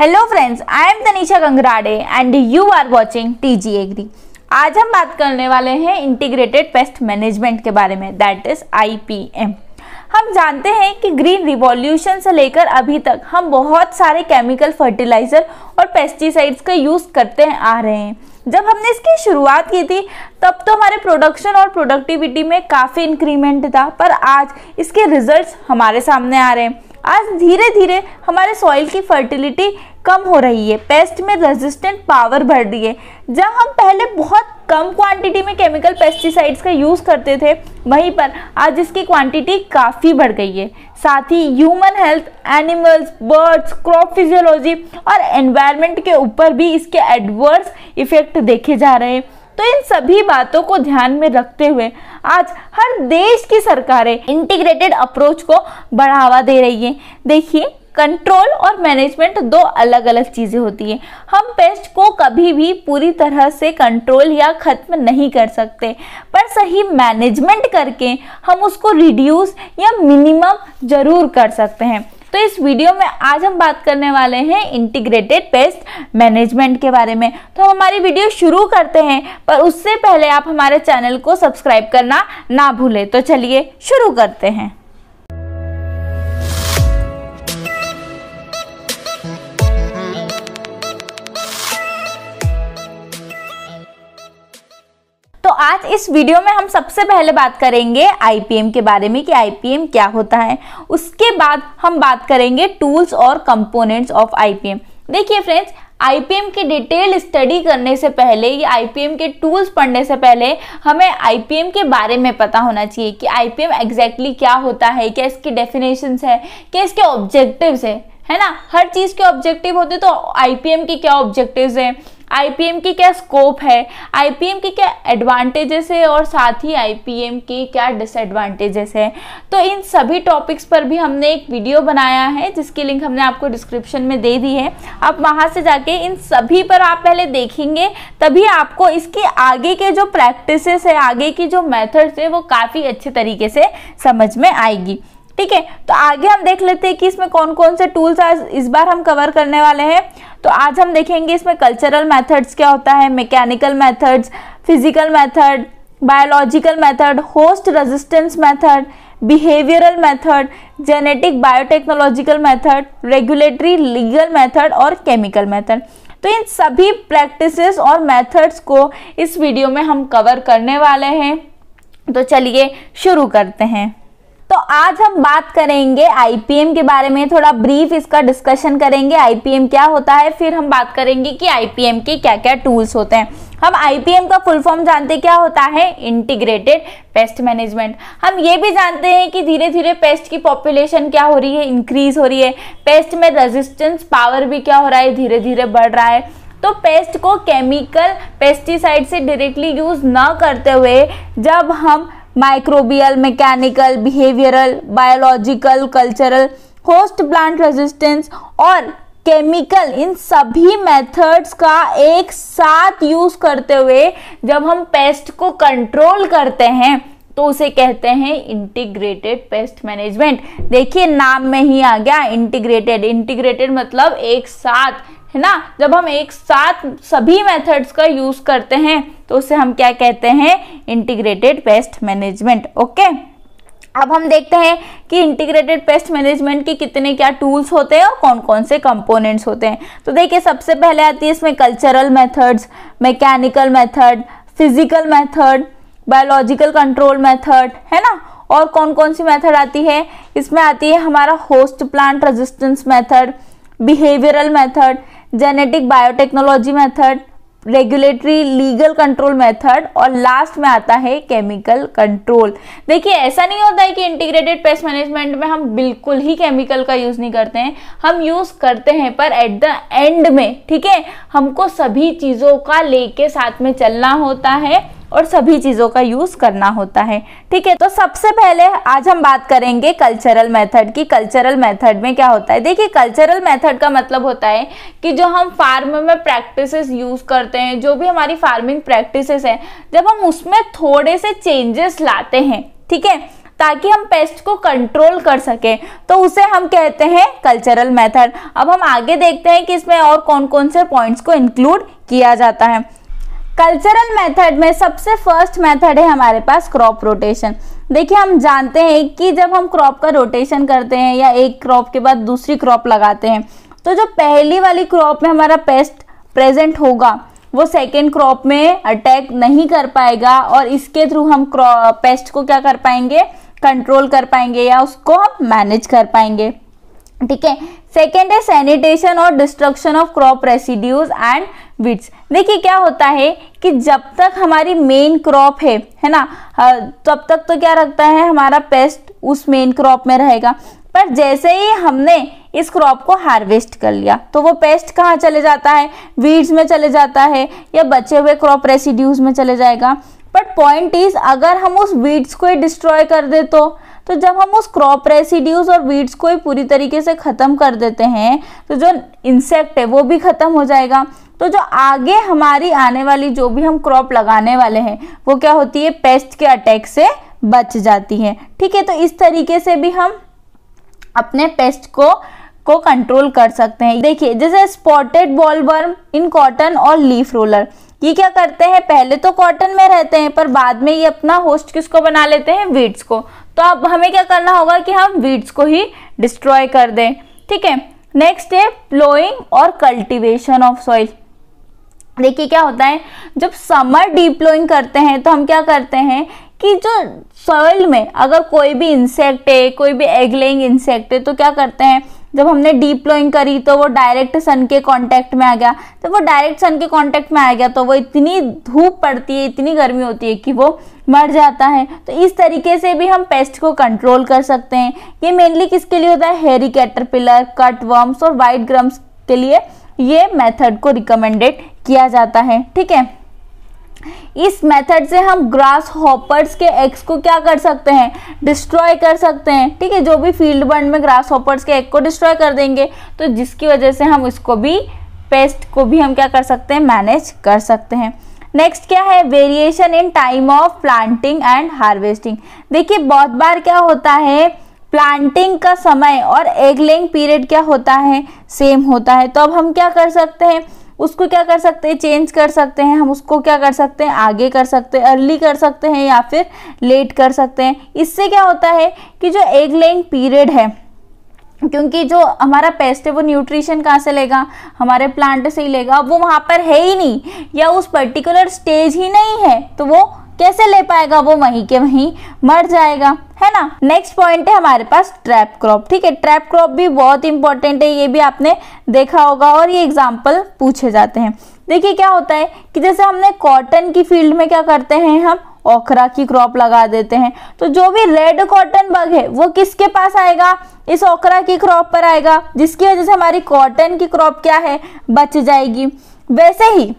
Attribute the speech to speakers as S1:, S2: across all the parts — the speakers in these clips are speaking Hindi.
S1: hello friends I am Tanisha Gangrade and you are watching TG agri आज हम बात करने वाले हैं इंटीग्रेटेड पेस्ट मैनेजमेंट के बारे में दैट इज आईपीएम हम जानते हैं कि ग्रीन रिवॉल्यूशन से लेकर अभी तक हम बहुत सारे केमिकल फर्टिलाइजर और पेस्टिसाइड्स का यूज़ करते आ रहे हैं जब हमने इसकी शुरुआत की थी तब तो हमारे प्रोडक्शन और प्रोडक्टिविटी में काफ़ी इंक्रीमेंट था पर आज इसके रिजल्ट्स हमारे सामने आ रहे हैं आज धीरे धीरे हमारे सॉइल की फर्टिलिटी कम हो रही है पेस्ट में रेजिस्टेंट पावर बढ़ रही है जहाँ हम पहले बहुत कम क्वांटिटी में केमिकल पेस्टिसाइड्स का यूज़ करते थे वहीं पर आज इसकी क्वांटिटी काफ़ी बढ़ गई है साथ ही human health animals birds crop physiology और एनवायरनमेंट के ऊपर भी इसके एडवर्स इफ़ेक्ट देखे जा रहे हैं तो इन सभी बातों को ध्यान में रखते हुए आज हर देश की सरकारें इंटीग्रेटेड अप्रोच को बढ़ावा दे रही है देखिए कंट्रोल और मैनेजमेंट दो अलग अलग चीज़ें होती है हम पेस्ट को कभी भी पूरी तरह से कंट्रोल या ख़त्म नहीं कर सकते पर सही मैनेजमेंट करके हम उसको रिड्यूस या मिनिमम ज़रूर कर सकते हैं तो इस वीडियो में आज हम बात करने वाले हैं इंटीग्रेटेड पेस्ट मैनेजमेंट के बारे में तो हम हमारी वीडियो शुरू करते हैं पर उससे पहले आप हमारे चैनल को सब्सक्राइब करना ना भूलें तो चलिए शुरू करते हैं तो आज इस वीडियो में हम सबसे पहले बात करेंगे आईपीएम के बारे में कि आईपीएम क्या होता है उसके बाद हम बात करेंगे टूल्स और कंपोनेंट्स ऑफ आईपीएम देखिए फ्रेंड्स आईपीएम की डिटेल स्टडी करने से पहले या आईपीएम के टूल्स पढ़ने से पहले हमें आईपीएम के बारे में पता होना चाहिए कि आईपीएम एग्जैक्टली क्या होता है क्या इसकी डेफिनेशंस है क्या इसके ऑब्जेक्टिव्स है है ना हर चीज़ के ऑब्जेक्टिव होते तो आईपीएम के क्या ऑब्जेक्टिव्स हैं आईपीएम की क्या स्कोप है आईपीएम की क्या एडवांटेजेस है और साथ ही आईपीएम की क्या डिसएडवांटेजेस है तो इन सभी टॉपिक्स पर भी हमने एक वीडियो बनाया है जिसकी लिंक हमने आपको डिस्क्रिप्शन में दे दी है आप वहाँ से जाके इन सभी पर आप पहले देखेंगे तभी आपको इसके आगे के जो प्रैक्टिस है आगे की जो मैथड्स है वो काफ़ी अच्छे तरीके से समझ में आएगी ठीक है तो आगे हम देख लेते हैं कि इसमें कौन कौन से टूल्स आज इस बार हम कवर करने वाले हैं तो आज हम देखेंगे इसमें कल्चरल मेथड्स क्या होता है mechanical methods physical method biological method host resistance method behavioural method genetic biotechnological method regulatory legal method और केमिकल मेथड तो इन सभी प्रैक्टिसेस और मेथड्स को इस वीडियो में हम कवर करने वाले हैं तो चलिए शुरू करते हैं तो आज हम बात करेंगे आईपीएम के बारे में थोड़ा ब्रीफ इसका डिस्कशन करेंगे आईपीएम क्या होता है फिर हम बात करेंगे कि आईपीएम के क्या क्या टूल्स होते हैं हम आईपीएम का फुल फॉर्म जानते क्या होता है इंटीग्रेटेड पेस्ट मैनेजमेंट हम ये भी जानते हैं कि धीरे धीरे पेस्ट की पॉपुलेशन क्या हो रही है इंक्रीज हो रही है पेस्ट में रेजिस्टेंस पावर भी क्या हो रहा है धीरे धीरे बढ़ रहा है तो पेस्ट को केमिकल पेस्टिसाइड से डायरेक्टली यूज़ ना करते हुए जब हम microbial mechanical behavioural biological cultural host plant resistance और केमिकल इन सभी मेथड्स का एक साथ यूज करते हुए जब हम पेस्ट को कंट्रोल करते हैं तो उसे कहते हैं इंटीग्रेटेड पेस्ट मैनेजमेंट देखिए नाम में ही आ गया इंटीग्रेटेड इंटीग्रेटेड मतलब एक साथ है ना जब हम एक साथ सभी मेथड्स का यूज करते हैं तो उसे हम क्या कहते हैं इंटीग्रेटेड पेस्ट मैनेजमेंट ओके अब हम देखते हैं कि इंटीग्रेटेड पेस्ट मैनेजमेंट के कितने क्या टूल्स होते हैं और कौन कौन से कंपोनेंट्स होते हैं तो देखिए सबसे पहले आती है इसमें cultural methods mechanical method physical method biological control method है ना और कौन कौन सी मेथड आती है इसमें आती है हमारा host plant resistance method behavioural method genetic biotechnology method regulatory legal control method और लास्ट में आता है केमिकल कंट्रोल देखिए ऐसा नहीं होता है कि इंटीग्रेटेड पेस्ट मैनेजमेंट में हम बिल्कुल ही केमिकल का यूज़ नहीं करते हैं हम यूज़ करते हैं पर एट द एंड में ठीक है हमको सभी चीज़ों का लेके साथ में चलना होता है और सभी चीज़ों का यूज़ करना होता है ठीक है तो सबसे पहले आज हम बात करेंगे कल्चरल मेथड की कल्चरल मेथड में क्या होता है देखिए कल्चरल मेथड का मतलब होता है कि जो हम फार्म में प्रैक्टिस यूज़ करते हैं जो भी हमारी फार्मिंग प्रैक्टिस हैं जब हम उसमें थोड़े से चेंजेस लाते हैं ठीक है ताकि हम पेस्ट को कंट्रोल कर सकें तो उसे हम कहते हैं कल्चरल मेथड अब हम आगे देखते हैं कि इसमें और कौन कौन से पॉइंट्स को इंक्लूड किया जाता है कल्चरल मेथड में सबसे फर्स्ट मेथड है हमारे पास क्रॉप रोटेशन देखिए हम जानते हैं कि जब हम क्रॉप का रोटेशन करते हैं या एक क्रॉप के बाद दूसरी क्रॉप लगाते हैं तो जो पहली वाली क्रॉप में हमारा पेस्ट प्रेजेंट होगा वो सेकेंड क्रॉप में अटैक नहीं कर पाएगा और इसके थ्रू हम पेस्ट को क्या कर पाएंगे कंट्रोल कर पाएंगे या उसको हम मैनेज कर पाएंगे ठीक है सेकेंड है सैनिटेशन और destruction of crop residues and weeds देखिए क्या होता है कि जब तक हमारी मेन क्रॉप है है ना तब तक तो क्या रखता है हमारा पेस्ट उस मेन क्रॉप में रहेगा पर जैसे ही हमने इस क्रॉप को हार्वेस्ट कर लिया तो वो पेस्ट कहाँ चले जाता है वीड्स में चले जाता है या बचे हुए क्रॉप रेसिड्यूज में चले जाएगा बट पॉइंट इज अगर हम उस वीड्स को ही डिस्ट्रॉय कर दे तो तो जब हम उस क्रॉप रेसिड्यूज और वीड्स को ही पूरी तरीके से ख़त्म कर देते हैं तो जो इंसेक्ट है वो भी ख़त्म हो जाएगा तो जो आगे हमारी आने वाली जो भी हम क्रॉप लगाने वाले हैं वो क्या होती है पेस्ट के अटैक से बच जाती है ठीक है तो इस तरीके से भी हम अपने पेस्ट को को कंट्रोल कर सकते हैं देखिए जैसे स्पॉटेड बॉलवर्म इन कॉटन और लीफ रोलर ये क्या करते हैं पहले तो कॉटन में रहते हैं पर बाद में ये अपना होस्ट किसको बना लेते हैं वीड्स को तो अब हमें क्या करना होगा कि हम वीड्स को ही डिस्ट्रॉय कर दें ठीक है नेक्स्ट है प्लोइंग और कल्टीवेशन ऑफ सॉइल देखिए क्या होता है जब समर डीप्लोइंग करते हैं तो हम क्या करते हैं कि जो सॉइल में अगर कोई भी इंसेक्ट है कोई भी एगलेइंग इंसेक्ट है तो क्या करते हैं जब हमने डीप ब्लोइंग करी तो वो डायरेक्ट सन के कांटेक्ट में आ गया जब तो वो डायरेक्ट सन के कांटेक्ट में आ गया तो वो इतनी धूप पड़ती है इतनी गर्मी होती है कि वो मर जाता है तो इस तरीके से भी हम पेस्ट को कंट्रोल कर सकते हैं ये मेनली किसके लिए होता है हेरी कैटरपिलर कट वर्म्स और वाइट ग्रम्स के लिए ये मेथड को रिकमेंडेड किया जाता है ठीक है इस मेथड से हम ग्रास हॉपर्स के एग्स को क्या कर सकते हैं डिस्ट्रॉय कर सकते हैं ठीक है जो भी फील्ड बर्न में ग्रास हॉपर्स के एग को डिस्ट्रॉय कर देंगे तो जिसकी वजह से हम इसको भी पेस्ट को भी हम क्या कर सकते हैं मैनेज कर सकते हैं नेक्स्ट क्या है variation in time of planting and harvesting देखिए बहुत बार क्या होता है प्लांटिंग का समय और एग पीरियड क्या होता है सेम होता है तो अब हम क्या कर सकते हैं उसको क्या कर सकते हैं चेंज कर सकते हैं हम उसको क्या कर सकते हैं आगे कर सकते हैं अर्ली कर सकते हैं या फिर लेट कर सकते हैं इससे क्या होता है कि जो एग लेइंग पीरियड है क्योंकि जो हमारा पेस्ट है वो न्यूट्रिशन कहाँ से लेगा हमारे प्लांट से ही लेगा वो वहाँ पर है ही नहीं या उस पर्टिकुलर स्टेज ही नहीं है तो वो कैसे ले पाएगा वो वहीं के वहीं मर जाएगा है ना नेक्स्ट पॉइंट है हमारे पास ट्रैप क्रॉप ठीक है ट्रैप क्रॉप भी बहुत इंपॉर्टेंट है ये भी आपने देखा होगा और ये एग्जाम्पल पूछे जाते हैं देखिए क्या होता है कि जैसे हमने कॉटन की फील्ड में क्या करते हैं हम ओखरा की क्रॉप लगा देते हैं तो जो भी रेड कॉटन बग है वो किसके पास आएगा इस ओखरा की क्रॉप पर आएगा जिसकी वजह से हमारी कॉटन की क्रॉप क्या है बच जाएगी वैसे ही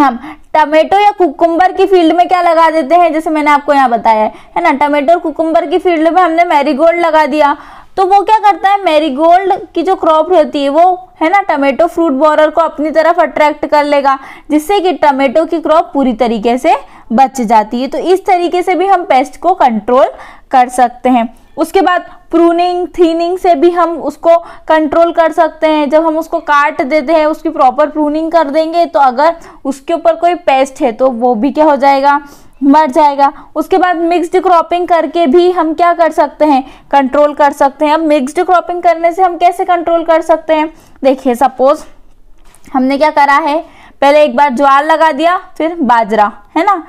S1: हम टमेटो या कुकुम्बर की फील्ड में क्या लगा देते हैं जैसे मैंने आपको यहाँ बताया है ना टमेटो और कुकुम्बर की फील्ड में हमने मैरीगोल्ड लगा दिया तो वो क्या करता है मैरीगोल्ड की जो क्रॉप होती है वो है ना टमेटो फ्रूट बॉरर को अपनी तरफ अट्रैक्ट कर लेगा जिससे कि टमेटो की क्रॉप पूरी तरीके से बच जाती है तो इस तरीके से भी हम पेस्ट को कंट्रोल कर सकते हैं उसके बाद प्रूनिंग थीनिंग से भी हम उसको कंट्रोल कर सकते हैं जब हम उसको काट देते हैं उसकी प्रॉपर प्रूनिंग कर देंगे तो अगर उसके ऊपर कोई पेस्ट है तो वो भी क्या हो जाएगा मर जाएगा उसके बाद मिक्स्ड क्रॉपिंग करके भी हम क्या कर सकते हैं कंट्रोल कर सकते हैं अब मिक्स्ड क्रॉपिंग करने से हम कैसे कंट्रोल कर सकते हैं देखिए सपोज हमने क्या करा है पहले एक बार ज्वार लगा दिया फिर बाजरा है ना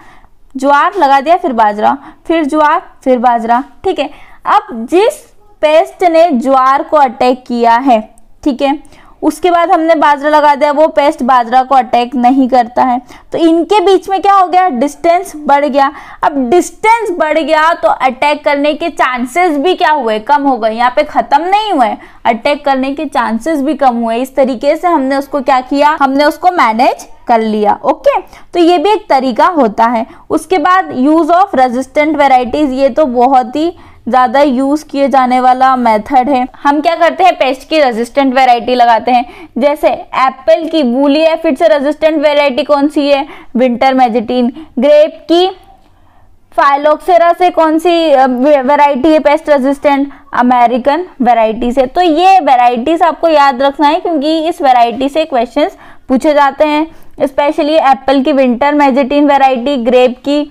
S1: ज्वार लगा दिया फिर बाजरा फिर ज्वार फिर बाजरा ठीक है अब जिस पेस्ट ने ज्वार को अटैक किया है ठीक है उसके बाद हमने बाजरा लगा दिया वो पेस्ट बाजरा को अटैक नहीं करता है तो इनके बीच में क्या हो गया डिस्टेंस बढ़ गया अब डिस्टेंस बढ़ गया तो अटैक करने के चांसेस भी क्या हुए कम हो गए यहाँ पे खत्म नहीं हुए अटैक करने के चांसेस भी कम हुए इस तरीके से हमने उसको क्या किया हमने उसको मैनेज कर लिया ओके तो ये भी एक तरीका होता है उसके बाद यूज ऑफ रेजिस्टेंट वेराइटीज ये तो बहुत ही ज़्यादा यूज़ किए जाने वाला मेथड है हम क्या करते हैं पेस्ट की रेजिस्टेंट वेराइटी लगाते हैं जैसे एप्पल की बूली एफिड से रेजिस्टेंट वेराइटी कौन सी है विंटर मेजिटीन ग्रेप की फाइलोक्सेरा से कौन सी वैरायटी है पेस्ट रेजिस्टेंट अमेरिकन वैरायटी से तो ये वैरायटीज आपको याद रखना है क्योंकि इस वैरायटी से क्वेश्चंस पूछे जाते हैं स्पेशली एप्पल की विंटर मेजिटीन वैरायटी ग्रेप की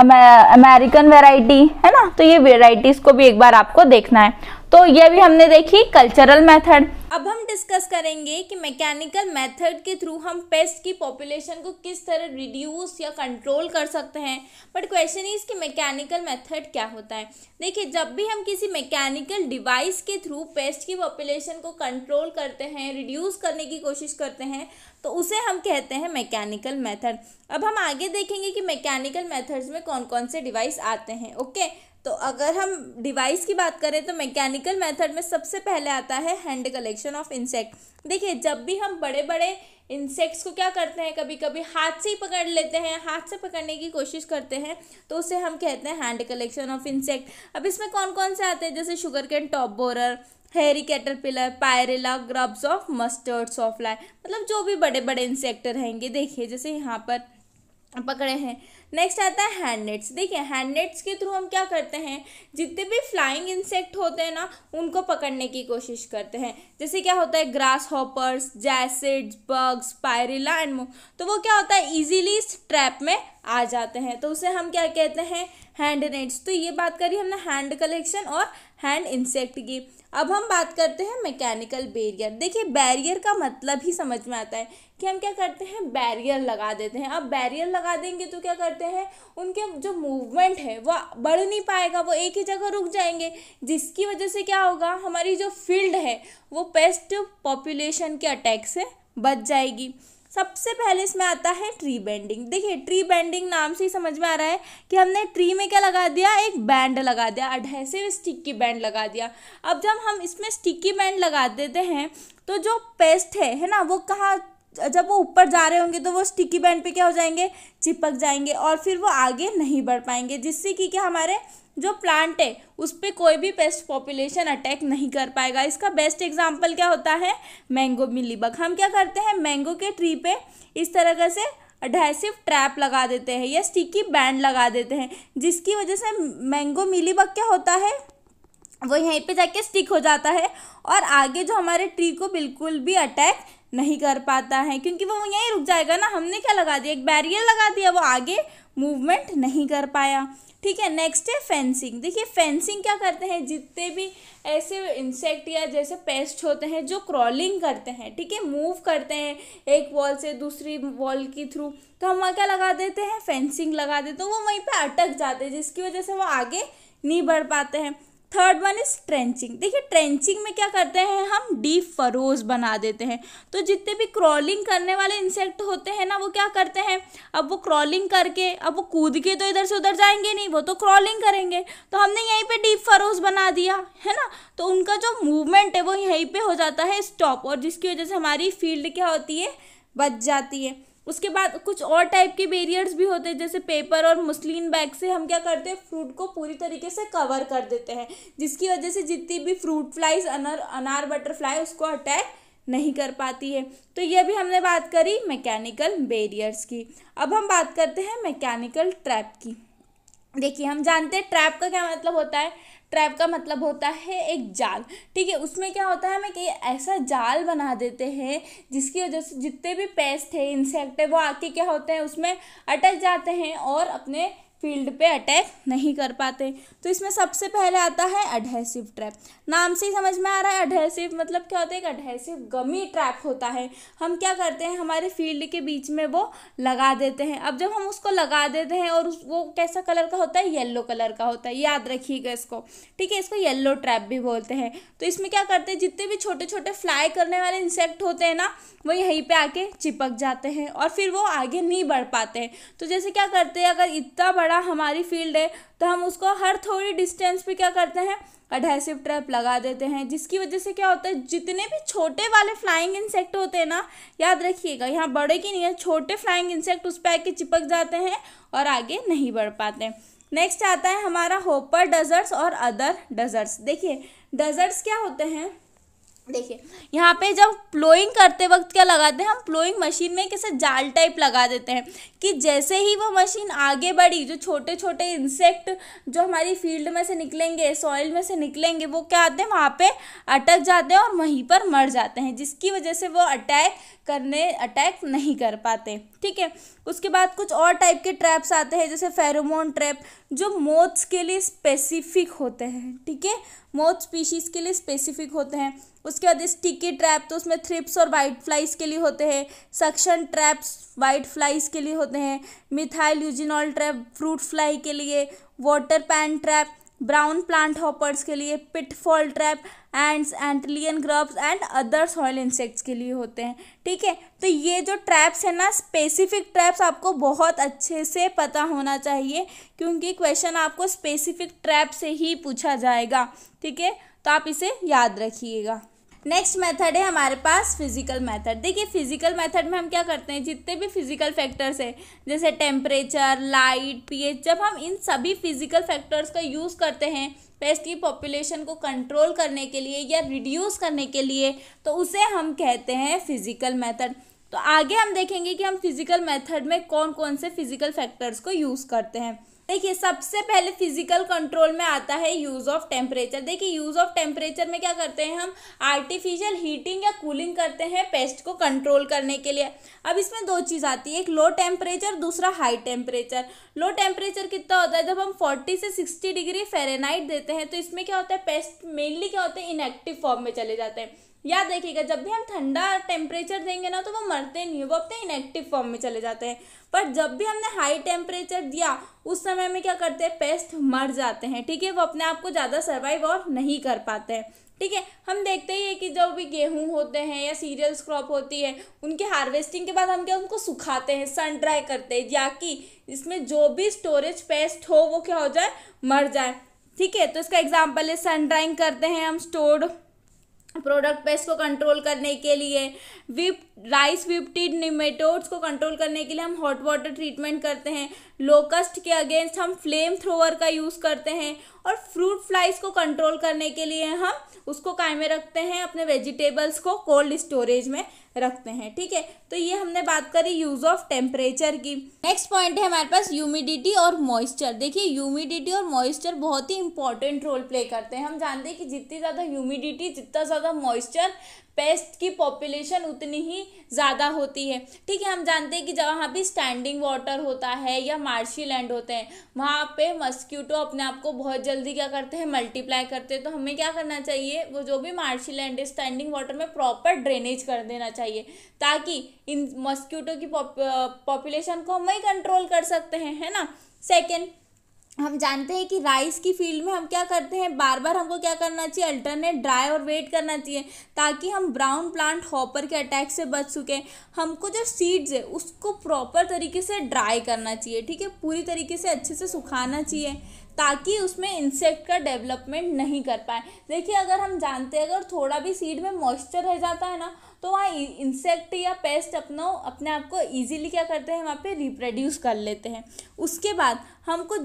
S1: अमेरिकन वेराइटी है ना तो ये वेराइटीज़ को भी एक बार आपको देखना है तो ये भी हमने देखी कल्चरल मेथड अब हम डिस्कस करेंगे कि मैकेनिकल मेथड के थ्रू हम पेस्ट की पॉपुलेशन को किस तरह रिड्यूस या कंट्रोल कर सकते हैं बट क्वेश्चन इज कि मैकेनिकल मेथड क्या होता है देखिए जब भी हम किसी मैकेनिकल डिवाइस के थ्रू पेस्ट की पॉपुलेशन को कंट्रोल करते हैं रिड्यूस करने की कोशिश करते हैं तो उसे हम कहते हैं मैकेनिकल मैथड अब हम आगे देखेंगे कि मैकेनिकल मैथड्स में कौन कौन से डिवाइस आते हैं ओके तो अगर हम डिवाइस की बात करें तो मैकेनिकल मेथड में सबसे पहले आता है हैंड कलेक्शन ऑफ इंसेक्ट देखिए जब भी हम बड़े बड़े इंसेक्ट्स को क्या करते हैं कभी कभी हाथ से ही पकड़ लेते हैं हाथ से पकड़ने की कोशिश करते हैं तो उसे हम कहते हैं हैंड कलेक्शन ऑफ इंसेक्ट अब इसमें कौन कौन से आते हैं जैसे sugarcane top borer hairy caterpillar pyrilla grubs of mustard sawfly मतलब जो भी बड़े बड़े इंसेक्ट रहेंगे देखिए जैसे यहाँ पर पकड़े हैं नेक्स्ट आता है हैंड नेट्स देखिए हैंड नेट्स के थ्रू हम क्या करते हैं जितने भी फ्लाइंग इंसेक्ट होते हैं ना उनको पकड़ने की कोशिश करते हैं जैसे क्या होता है grasshoppers jassids bugs pyrilla and तो वो क्या होता है ईजिली इस ट्रैप में आ जाते हैं तो उसे हम क्या कहते हैं हैंड नेट्स तो ये बात करी हमने हैंड कलेक्शन और हैंड इंसेक्ट की अब हम बात करते हैं मैकेनिकल बैरियर देखिए बैरियर का मतलब ही समझ में आता है कि हम क्या करते हैं बैरियर लगा देते हैं अब बैरियर लगा देंगे तो क्या करते हैं उनके जो मूवमेंट है वो बढ़ नहीं पाएगा वो एक ही जगह रुक जाएंगे जिसकी वजह से क्या होगा हमारी जो फील्ड है वो पेस्ट पॉपुलेशन के अटैक से बच जाएगी सबसे पहले इसमें आता है ट्री बैंडिंग देखिए ट्री बैंडिंग नाम से ही समझ में आ रहा है कि हमने ट्री में क्या लगा दिया एक बैंड लगा दिया अडहेसिव स्टिक्की बैंड लगा दिया अब जब हम इसमें स्टिकी बैंड लगा देते हैं तो जो पेस्ट है है ना वो कहाँ जब वो ऊपर जा रहे होंगे तो वो स्टिकी बैंड पे क्या हो जाएंगे चिपक जाएंगे और फिर वो आगे नहीं बढ़ पाएंगे जिससे कि क्या हमारे जो प्लांट है उस पर कोई भी पेस्ट पॉपुलेशन अटैक नहीं कर पाएगा इसका बेस्ट एग्जाम्पल क्या होता है मैंगो बग हम क्या करते हैं मैंगो के ट्री पे इस तरह से अडहेसिव ट्रैप लगा देते हैं या स्टिकी बैंड लगा देते हैं जिसकी वजह से मैंगो बग क्या होता है वो यहीं पे जाके स्टिक हो जाता है और आगे जो हमारे ट्री को बिल्कुल भी अटैक नहीं कर पाता है क्योंकि वो यहीं रुक जाएगा ना हमने क्या लगा दिया एक बैरियर लगा दिया वो आगे मूवमेंट नहीं कर पाया ठीक है नेक्स्ट है फेंसिंग देखिए फेंसिंग क्या करते हैं जितने भी ऐसे इंसेक्ट या जैसे पेस्ट होते हैं जो क्रॉलिंग करते हैं ठीक है मूव करते हैं एक वॉल से दूसरी वॉल की थ्रू तो हम वहाँ क्या लगा देते हैं फेंसिंग लगा देते हैं तो वो वहीं पे अटक जाते हैं जिसकी वजह से वो आगे नहीं बढ़ पाते हैं थर्ड वन इज ट्रेंचिंग देखिए ट्रेंचिंग में क्या करते हैं हम डीप फरोज बना देते हैं तो जितने भी क्रॉलिंग करने वाले इंसेक्ट होते हैं ना वो क्या करते हैं अब वो क्रॉलिंग करके अब वो कूद के तो इधर से उधर जाएंगे नहीं वो तो क्रॉलिंग करेंगे तो हमने यहीं पे डीप फरोज बना दिया है ना तो उनका जो मूवमेंट है वो यहीं पर हो जाता है स्टॉप और जिसकी वजह से हमारी फील्ड क्या होती है बच जाती है उसके बाद कुछ और टाइप के बेरियर्स भी होते हैं जैसे पेपर और मुस्लिन बैग से हम क्या करते हैं फ्रूट को पूरी तरीके से कवर कर देते हैं जिसकी वजह से जितनी भी फ्रूट फ्लाइज अनार अनार बटरफ्लाई उसको अटैक नहीं कर पाती है तो ये भी हमने बात करी मैकेनिकल बेरियर्स की अब हम बात करते हैं मैकेनिकल ट्रैप की देखिए हम जानते हैं ट्रैप का क्या मतलब होता है ट्रैप का मतलब होता है एक जाल ठीक है उसमें क्या होता है हमें कि ऐसा जाल बना देते हैं जिसकी वजह से जितने भी पेस्ट है इंसेक्ट है वो आके क्या होते हैं उसमें अटक जाते हैं और अपने फील्ड पे अटैक नहीं कर पाते तो इसमें सबसे पहले आता है अडहेसिव ट्रैप नाम से ही समझ में आ रहा है अडहेसिव मतलब क्या होता है एक अडहेसिव गमी ट्रैप होता है हम क्या करते हैं हमारे फील्ड के बीच में वो लगा देते हैं अब जब हम उसको लगा देते हैं और वो कैसा कलर का होता है येल्लो कलर का होता है याद रखिएगा इसको ठीक है इसको येल्लो ट्रैप भी बोलते हैं तो इसमें क्या करते हैं जितने भी छोटे छोटे फ्लाई करने वाले इंसेक्ट होते हैं ना वो यहीं पर आके चिपक जाते हैं और फिर वो आगे नहीं बढ़ पाते हैं तो जैसे क्या करते हैं अगर इतना बड़ा बड़ा हमारी फील्ड है तो हम उसको हर थोड़ी डिस्टेंस पे क्या करते हैं अडहेसिव ट्रैप लगा देते हैं जिसकी वजह से क्या होता है जितने भी छोटे वाले फ्लाइंग इंसेक्ट होते हैं ना याद रखिएगा यहाँ बड़े की नहीं है छोटे फ्लाइंग इंसेक्ट उस पर आके चिपक जाते हैं और आगे नहीं बढ़ पाते नेक्स्ट आता है हमारा होपर डजर्ट्स और अदर डजर्ट्स देखिए डजर्ट्स क्या होते हैं देखिए यहाँ पे जब प्लोइंग करते वक्त क्या लगाते हैं हम प्लोइंग मशीन में कैसे जाल टाइप लगा देते हैं कि जैसे ही वो मशीन आगे बढ़ी जो छोटे छोटे इंसेक्ट जो हमारी फील्ड में से निकलेंगे सॉइल में से निकलेंगे वो क्या आते हैं वहाँ पे अटक जाते हैं और वहीं पर मर जाते हैं जिसकी वजह से वो अटैक करने अटैक नहीं कर पाते ठीक है उसके बाद कुछ और टाइप के ट्रैप्स आते हैं जैसे फेरोमोन ट्रैप जो मोथ्स के लिए स्पेसिफिक होते हैं ठीक है मोथ स्पीशीज़ के लिए स्पेसिफिक होते हैं उसके बाद स्टिकी ट्रैप तो उसमें थ्रिप्स और वाइट फ्लाइज के लिए होते हैं सक्शन ट्रैप्स वाइट फ्लाइज के लिए होते हैं methyl eugenol trap fruit fly के लिए water pan trap brown plant hoppers के लिए pitfall trap ants antlion grubs and other soil insects के लिए होते हैं ठीक है तो ये जो ट्रैप्स हैं ना स्पेसिफिक ट्रैप्स आपको बहुत अच्छे से पता होना चाहिए क्योंकि क्वेश्चन आपको स्पेसिफिक ट्रैप से ही पूछा जाएगा ठीक है तो आप इसे याद रखिएगा नेक्स्ट मेथड है हमारे पास फिजिकल मेथड देखिए फिजिकल मेथड में हम क्या करते हैं जितने भी फिजिकल फैक्टर्स हैं जैसे टेम्परेचर लाइट पीएच जब हम इन सभी फिजिकल फैक्टर्स का यूज़ करते हैं पेस्ट की पॉपुलेशन को कंट्रोल करने के लिए या रिड्यूस करने के लिए तो उसे हम कहते हैं फिजिकल मैथड तो आगे हम देखेंगे कि हम फिजिकल मैथड में कौन कौन से फिजिकल फैक्टर्स को यूज़ करते हैं देखिए सबसे पहले फिजिकल कंट्रोल में आता है यूज़ ऑफ टेम्परेचर देखिए यूज़ ऑफ टेम्परेचर में क्या करते हैं हम आर्टिफिशियल हीटिंग या कूलिंग करते हैं पेस्ट को कंट्रोल करने के लिए अब इसमें दो चीज़ आती है एक लो टेम्परेचर दूसरा हाई टेम्परेचर लो टेम्परेचर कितना होता है जब हम फोर्टी से सिक्सटी डिग्री फेरेनाइट देते हैं तो इसमें क्या होता है पेस्ट मेनली क्या होते हैं इनएक्टिव फॉर्म में चले जाते हैं याद रखिएगा जब भी हम ठंडा टेम्परेचर देंगे ना तो वो मरते नहीं है वो अपने इनएक्टिव फॉर्म में चले जाते हैं पर जब भी हमने हाई टेम्परेचर दिया उस समय में क्या करते हैं पेस्ट मर जाते हैं ठीक है वो अपने आप को ज़्यादा सर्वाइव और नहीं कर पाते हैं ठीक है हम देखते ही है कि जो भी गेहूं होते हैं या सीरियल्स क्रॉप होती है उनके हार्वेस्टिंग के बाद हम क्या उनको सुखाते हैं सन ड्राई करते हैं या कि इसमें जो भी स्टोरेज पेस्ट हो वो क्या हो जाए मर जाए ठीक है तो इसका एग्जाम्पल है सन ड्राइंग करते हैं हम स्टोर्ड प्रोडक्ट पेस्ट को कंट्रोल करने के लिए विप राइस विप्टिड निमेटोड्स को कंट्रोल करने के लिए हम हॉट वाटर ट्रीटमेंट करते हैं लोकस्ट के अगेंस्ट हम फ्लेम थ्रोवर का यूज़ करते हैं और फ्रूट फ्लाइज को कंट्रोल करने के लिए हम उसको कायमे रखते हैं अपने वेजिटेबल्स को कोल्ड स्टोरेज में रखते हैं ठीक है तो ये हमने बात करी यूज़ ऑफ टेम्परेचर की नेक्स्ट पॉइंट है हमारे पास ह्यूमिडिटी और मॉइस्चर देखिए ह्यूमिडिटी और मॉइस्चर बहुत ही इंपॉर्टेंट रोल प्ले करते हैं हम जानते हैं कि जितनी ज़्यादा ह्यूमिडिटी जितना ज़्यादा मॉइस्चर पेस्ट की पॉपुलेशन उतनी ही ज़्यादा होती है ठीक है हम जानते हैं कि जब वहाँ भी स्टैंडिंग वाटर होता है या मार्शी लैंड होते हैं वहाँ पे मस्क्यूटो अपने आप को बहुत जल्दी क्या करते हैं मल्टीप्लाई करते हैं तो हमें क्या करना चाहिए वो जो भी मार्शी लैंड है स्टैंडिंग वाटर में प्रॉपर ड्रेनेज कर देना चाहिए ताकि इन मस्क्यूटो की पॉपुलेशन को हम वही कंट्रोल कर सकते हैं है ना सेकेंड हम जानते हैं कि राइस की फील्ड में हम क्या करते हैं बार बार हमको क्या करना चाहिए अल्टरनेट ड्राई और वेट करना चाहिए ताकि हम ब्राउन प्लांट हॉपर के अटैक से बच सकें हमको जो सीड्स है उसको प्रॉपर तरीके से ड्राई करना चाहिए ठीक है पूरी तरीके से अच्छे से सुखाना चाहिए ताकि उसमें इंसेक्ट का डेवलपमेंट नहीं कर पाए देखिए अगर हम जानते हैं अगर थोड़ा भी सीड में मॉइस्चर रह जाता है ना तो वहाँ इंसेक्ट या पेस्ट अपना अपने आप को ईजिली क्या करते हैं वहाँ पे रिप्रोड्यूस कर लेते हैं उसके बाद हमको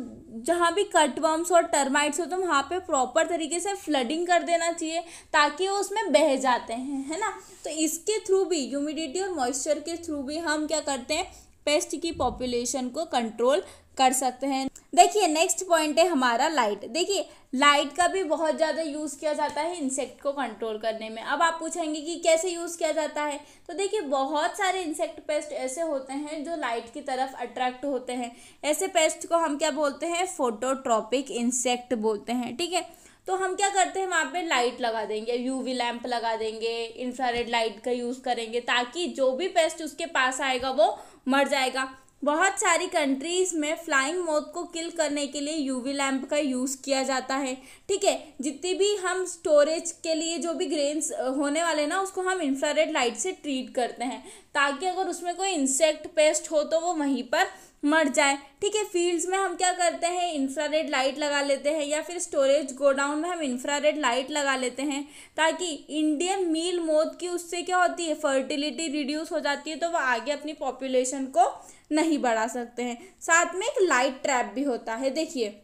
S1: जहाँ भी कटवर्म्स और टर्माइट्स हो तो वहाँ पे प्रॉपर तरीके से फ्लडिंग कर देना चाहिए ताकि वो उसमें बह जाते हैं है ना तो इसके थ्रू भी ह्यूमिडिटी और मॉइस्चर के थ्रू भी हम क्या करते हैं पेस्ट की पॉपुलेशन को कंट्रोल कर सकते हैं देखिए नेक्स्ट पॉइंट है हमारा लाइट देखिए लाइट का भी बहुत ज़्यादा यूज़ किया जाता है इंसेक्ट को कंट्रोल करने में अब आप पूछेंगे कि कैसे यूज़ किया जाता है तो देखिए बहुत सारे इंसेक्ट पेस्ट ऐसे होते हैं जो लाइट की तरफ अट्रैक्ट होते हैं ऐसे पेस्ट को हम क्या बोलते हैं फोटोट्रॉपिक इंसेक्ट बोलते हैं ठीक है तो हम क्या करते हैं वहाँ पे लाइट लगा देंगे यूवी लैम्प लगा देंगे इंफ्रारेड लाइट का यूज़ करेंगे ताकि जो भी पेस्ट उसके पास आएगा वो मर जाएगा बहुत सारी कंट्रीज़ में फ्लाइंग मोथ को किल करने के लिए यूवी लैम्प का यूज़ किया जाता है ठीक है जितनी भी हम स्टोरेज के लिए जो भी ग्रेन्स होने वाले ना उसको हम इंफ्रारेड लाइट से ट्रीट करते हैं ताकि अगर उसमें कोई इंसेक्ट पेस्ट हो तो वो वहीं पर मर जाए ठीक है फील्ड्स में हम क्या करते हैं इंफ्रारेड लाइट लगा लेते हैं या फिर स्टोरेज गोडाउन में हम इंफ्रारेड लाइट लगा लेते हैं ताकि इंडियन मील मोद की उससे क्या होती है फर्टिलिटी रिड्यूस हो जाती है तो वह आगे अपनी पॉपुलेशन को नहीं बढ़ा सकते हैं साथ में एक लाइट ट्रैप भी होता है देखिए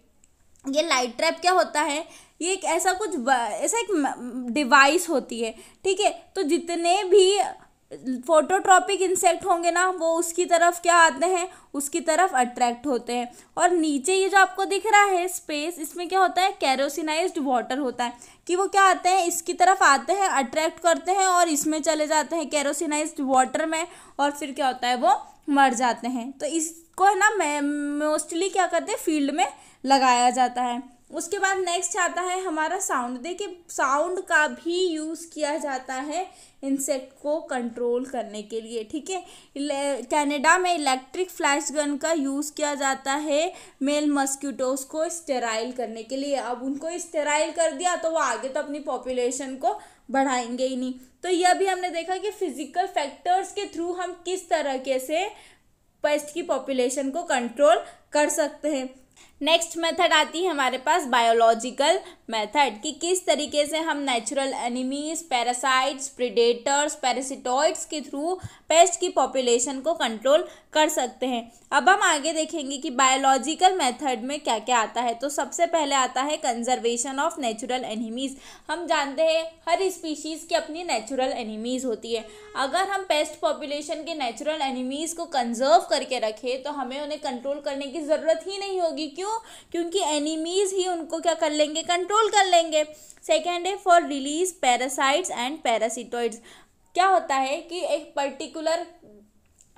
S1: ये लाइट ट्रैप क्या होता है ये एक ऐसा कुछ ऐसा एक डिवाइस होती है ठीक है तो जितने भी फोटोट्रॉपिक इंसेक्ट होंगे ना वो उसकी तरफ क्या आते हैं उसकी तरफ अट्रैक्ट होते हैं और नीचे ये जो आपको दिख रहा है स्पेस इसमें क्या होता है कैरोसिनाइज्ड वाटर होता है कि वो क्या आते हैं इसकी तरफ आते हैं अट्रैक्ट करते हैं और इसमें चले जाते हैं कैरोसिनाइज्ड वाटर में और फिर क्या होता है वो मर जाते हैं तो इसको है ना मोस्टली क्या करते हैं फील्ड में लगाया जाता है उसके बाद नेक्स्ट आता है हमारा साउंड देखिए साउंड का भी यूज़ किया जाता है इंसेक्ट को कंट्रोल करने के लिए ठीक है कनाडा में इलेक्ट्रिक फ्लैश गन का यूज़ किया जाता है मेल मस्क्यूटोस को स्टेराइल करने के लिए अब उनको स्टेराइल कर दिया तो वो आगे तो अपनी पॉपुलेशन को बढ़ाएंगे ही नहीं तो यह भी हमने देखा कि फिजिकल फैक्टर्स के थ्रू हम किस तरीके से पेस्ट की पॉपुलेशन को कंट्रोल कर सकते हैं नेक्स्ट मेथड आती है हमारे पास बायोलॉजिकल मेथड कि किस तरीके से हम natural enemies parasites predators parasitoids के थ्रू पेस्ट की पॉपुलेशन को कंट्रोल कर सकते हैं अब हम आगे देखेंगे कि बायोलॉजिकल मेथड में क्या क्या आता है तो सबसे पहले आता है कंजर्वेशन ऑफ नेचुरल एनिमीज हम जानते हैं हर स्पीशीज़ की अपनी नेचुरल एनिमीज होती है अगर हम पेस्ट पॉपुलेशन के नेचुरल एनिमीज को कंजर्व करके रखें तो हमें उन्हें कंट्रोल करने की ज़रूरत ही नहीं होगी क्यों क्योंकि एनिमीज ही उनको क्या कर लेंगे कंट्रोल कंट्रोल कर लेंगे सेकेंड है for release parasites and parasitoids क्या होता है कि एक पर्टिकुलर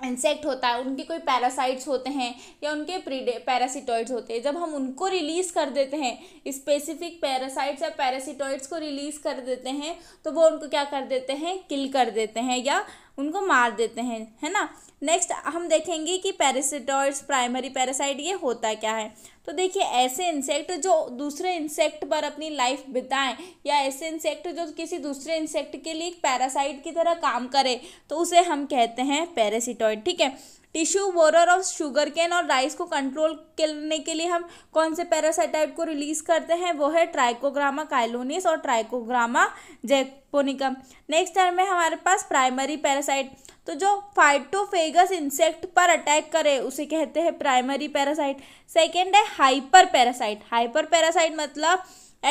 S1: इंसेक्ट होता है उनके कोई पैरासाइट्स होते हैं या उनके पैरासिटोइड्स होते हैं जब हम उनको रिलीज़ कर देते हैं स्पेसिफिक पैरासाइट्स या पैरासिटोइड्स को रिलीज़ कर देते हैं तो वो उनको क्या कर देते हैं किल कर देते हैं या उनको मार देते हैं है ना नेक्स्ट हम देखेंगे कि पैरासिटॉइड्स प्राइमरी पैरासाइट ये होता क्या है तो देखिए ऐसे इंसेक्ट जो दूसरे इंसेक्ट पर अपनी लाइफ बिताएं या ऐसे इंसेक्ट जो किसी दूसरे इंसेक्ट के लिए एक पैरासाइट की तरह काम करे तो उसे हम कहते हैं पैरासिटॉइड ठीक है tissue borer of sugarcane और राइस को कंट्रोल करने के लिए हम कौन से पैरासाइटाइट को रिलीज करते हैं वो है ट्राइकोग्रामा काइलोनिस और ट्राइकोग्रामा जैकोनिकम नेक्स्ट टर्म में हमारे पास प्राइमरी पैरासाइट तो जो फाइटोफेगस इंसेक्ट पर अटैक करे उसे कहते हैं प्राइमरी पैरासाइट सेकेंड है हाइपर पैरासाइट हाइपर पैरासाइट मतलब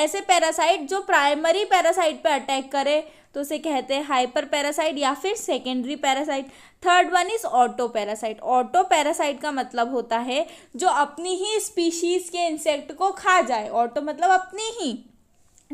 S1: ऐसे पैरासाइट जो प्राइमरी पैरासाइट पर अटैक करे तो उसे कहते हैं हाइपर पैरासाइट या फिर secondary parasite third one is autoparasite autoparasite का मतलब होता है जो अपनी ही स्पीशीज़ के इंसेक्ट को खा जाए ऑटो मतलब अपनी ही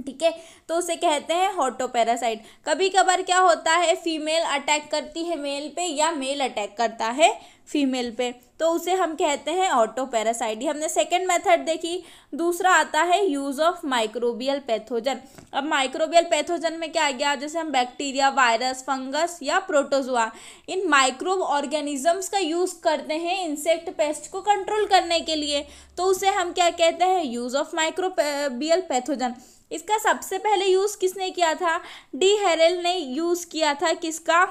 S1: ठीक है तो उसे कहते हैं हॉटोपैरासाइट कभी कभार क्या होता है फीमेल अटैक करती है मेल पे या मेल अटैक करता है फीमेल पे तो उसे हम कहते हैं ऑटोपैरासाइट ये हमने सेकेंड मेथड देखी दूसरा आता है यूज़ ऑफ माइक्रोबियल पैथोजन अब माइक्रोबियल पैथोजन में क्या आ गया जैसे हम बैक्टीरिया वायरस फंगस या प्रोटोजुआ इन माइक्रोब ऑर्गेनिजम्स का यूज़ करते हैं इंसेक्ट पेस्ट को कंट्रोल करने के लिए तो उसे हम क्या कहते हैं यूज़ ऑफ माइक्रोबियल पैथोजन इसका सबसे पहले यूज़ किसने किया था डी हेरेल ने यूज़ किया था किसका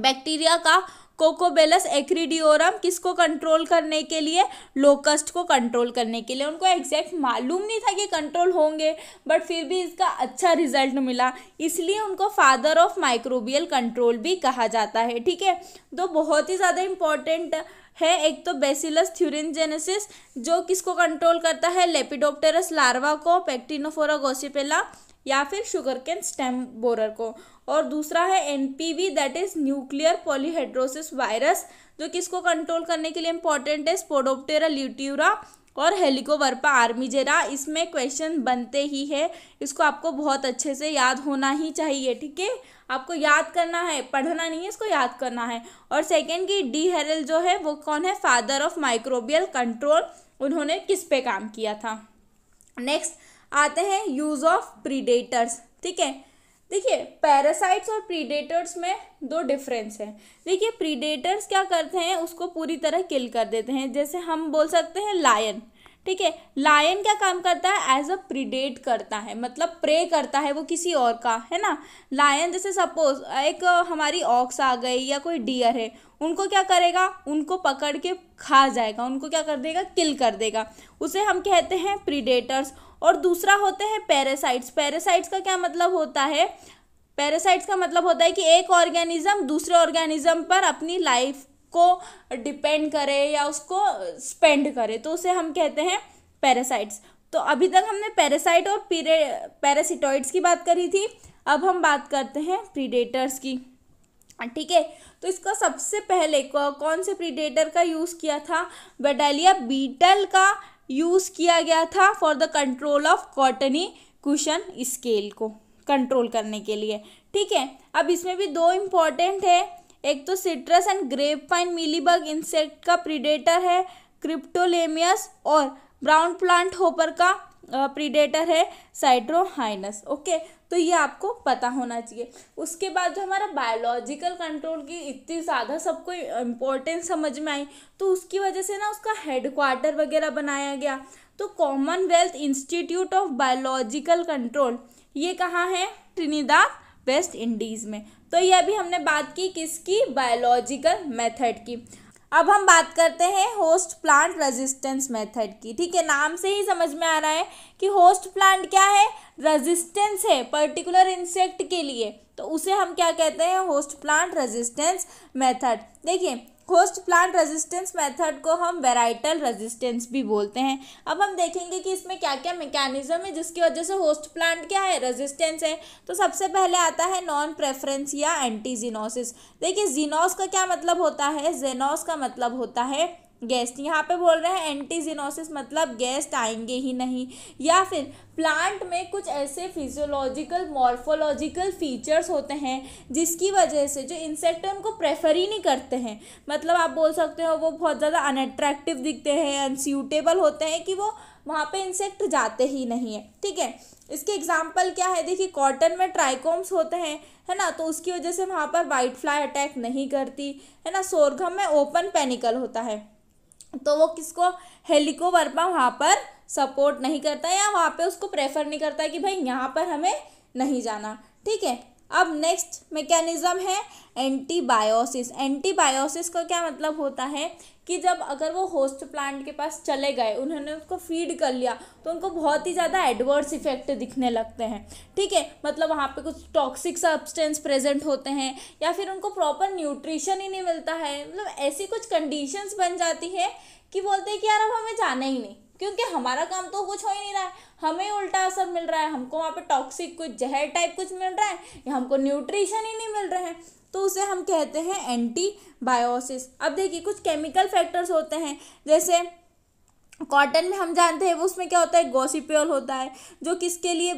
S1: बैक्टीरिया का कोकोबेलस एक्रीडियोरम किसको कंट्रोल करने के लिए लोकस्ट को कंट्रोल करने के लिए उनको एग्जैक्ट मालूम नहीं था कि कंट्रोल होंगे बट फिर भी इसका अच्छा रिजल्ट मिला इसलिए उनको फादर ऑफ माइक्रोबियल कंट्रोल भी कहा जाता है ठीक है तो बहुत ही ज़्यादा इम्पॉर्टेंट है एक तो बेसिलस थ्यूरिनजेनेसिस जो किसको कंट्रोल करता है लेपिडोप्टेरस लार्वा को पैक्टिनोफोरा गोसिपेला या फिर शुगर कैन स्टेम बोरर को और दूसरा है N P V that is nuclear polyhedrosis virus जो किसको कंट्रोल करने के लिए इंपॉर्टेंट है स्पोडोप्टेरा ल्यूट्यूरा और हेलिकोवर्पा आर्मीजेरा इसमें क्वेश्चन बनते ही है इसको आपको बहुत अच्छे से याद होना ही चाहिए ठीक है आपको याद करना है पढ़ना नहीं है इसको याद करना है और सेकेंड की डी हेरल जो है वो कौन है फादर ऑफ माइक्रोबियल कंट्रोल उन्होंने किस पे काम किया था नेक्स्ट आते हैं यूज़ ऑफ प्रीडेटर्स ठीक है देखिए पैरासाइट्स और प्रीडेटर्स में दो डिफरेंस है देखिए प्रीडेटर्स क्या करते हैं उसको पूरी तरह किल कर देते हैं जैसे हम बोल सकते हैं लायन ठीक है लायन क्या काम करता है एज अ प्रीडेट करता है मतलब प्रे करता है वो किसी और का है ना लायन जैसे सपोज एक हमारी ऑक्स आ गई या कोई डियर है उनको क्या करेगा उनको पकड़ के खा जाएगा उनको क्या कर देगा किल कर देगा उसे हम कहते हैं प्रीडेटर्स और दूसरा होते हैं पैरासाइट्स पैरासाइट्स का क्या मतलब होता है पैरासाइट्स का मतलब होता है कि एक ऑर्गेनिज्म दूसरे ऑर्गेनिज्म पर अपनी लाइफ को डिपेंड करे या उसको स्पेंड करे तो उसे हम कहते हैं पैरासाइट्स तो अभी तक हमने पैरासाइट और पैरासिटॉइड्स की बात करी थी अब हम बात करते हैं प्रीडेटर्स की ठीक है तो इसका सबसे पहले कौन से प्रीडेटर का यूज़ किया था बेडालिया बीटल का यूज़ किया गया था for the control of cottony cushion scale को कंट्रोल करने के लिए ठीक है अब इसमें भी दो इम्पॉर्टेंट है एक तो citrus and grapevine mealybug insect का प्रीडेटर है क्रिप्टोलेमियस और ब्राउन प्लांट होपर का प्रीडेटर है साइड्रोहाइनस ओके तो ये आपको पता होना चाहिए उसके बाद जो हमारा बायोलॉजिकल कंट्रोल की इतनी ज़्यादा सबको इम्पोर्टेंस समझ में आई तो उसकी वजह से ना उसका हेडक्वार्टर वगैरह बनाया गया तो Commonwealth Institute of Biological Control ये कहाँ है ट्रिनीदा वेस्ट इंडीज़ में तो ये अभी हमने बात की किसकी बायोलॉजिकल मेथड की अब हम बात करते हैं होस्ट प्लांट रेजिस्टेंस मेथड की ठीक है नाम से ही समझ में आ रहा है कि होस्ट प्लांट क्या है रेजिस्टेंस है पर्टिकुलर इंसेक्ट के लिए तो उसे हम क्या कहते हैं होस्ट प्लांट रेजिस्टेंस मेथड देखिए होस्ट प्लांट रेजिस्टेंस मेथड को हम वेराइटल रेजिस्टेंस भी बोलते हैं अब हम देखेंगे कि इसमें क्या क्या मैकेनिज्म है जिसकी वजह से होस्ट प्लांट क्या है रेजिस्टेंस है तो सबसे पहले आता है नॉन प्रेफरेंस या एंटी जीनोसिस देखिए जीनोस का क्या मतलब होता है जेनोस का मतलब होता है गेस्ट यहाँ पे बोल रहे हैं एंटीजिनोसिस मतलब गेस्ट आएंगे ही नहीं या फिर प्लांट में कुछ ऐसे फिजियोलॉजिकल मॉर्फोलॉजिकल फीचर्स होते हैं जिसकी वजह से जो इंसेक्ट उनको प्रेफर ही नहीं करते हैं मतलब आप बोल सकते हो वो बहुत ज़्यादा अनअट्रैक्टिव दिखते हैं अनस्यूटेबल होते हैं कि वो वहाँ पे इंसेक्ट जाते ही नहीं है ठीक है इसके एग्जाम्पल क्या है देखिए कॉटन में ट्राइकोम्स होते हैं है ना तो उसकी वजह से वहाँ पर वाइट फ्लाई अटैक नहीं करती है ना सोरघम में ओपन पेनिकल होता है तो वो किसको हेलिकोवर्पा वहाँ पर सपोर्ट नहीं करता या वहाँ पे उसको प्रेफर नहीं करता कि भाई यहाँ पर हमें नहीं जाना ठीक है अब नेक्स्ट मैकेनिज़्म है एंटीबायोसिस एंटीबायोसिस का क्या मतलब होता है कि जब अगर वो होस्ट प्लांट के पास चले गए उन्होंने उसको फीड कर लिया तो उनको बहुत ही ज़्यादा एडवर्स इफेक्ट दिखने लगते हैं ठीक है मतलब वहाँ पे कुछ टॉक्सिक सब्सटेंस प्रेजेंट होते हैं या फिर उनको प्रॉपर न्यूट्रिशन ही नहीं मिलता है मतलब ऐसी कुछ कंडीशंस बन जाती है कि बोलते हैं कि यार अब हमें जाना ही नहीं क्योंकि हमारा काम तो कुछ हो ही नहीं रहा है हमें उल्टा असर मिल रहा है हमको वहाँ पे टॉक्सिक कुछ जहर टाइप कुछ मिल रहा है या हमको न्यूट्रिशन ही नहीं मिल रहा है तो उसे हम कहते हैं एंटीबायोसिस अब देखिए कुछ केमिकल फैक्टर्स होते हैं जैसे कॉटन में हम जानते हैं वो उसमें क्या होता है गोसिप्योल होता है जो किसके लिए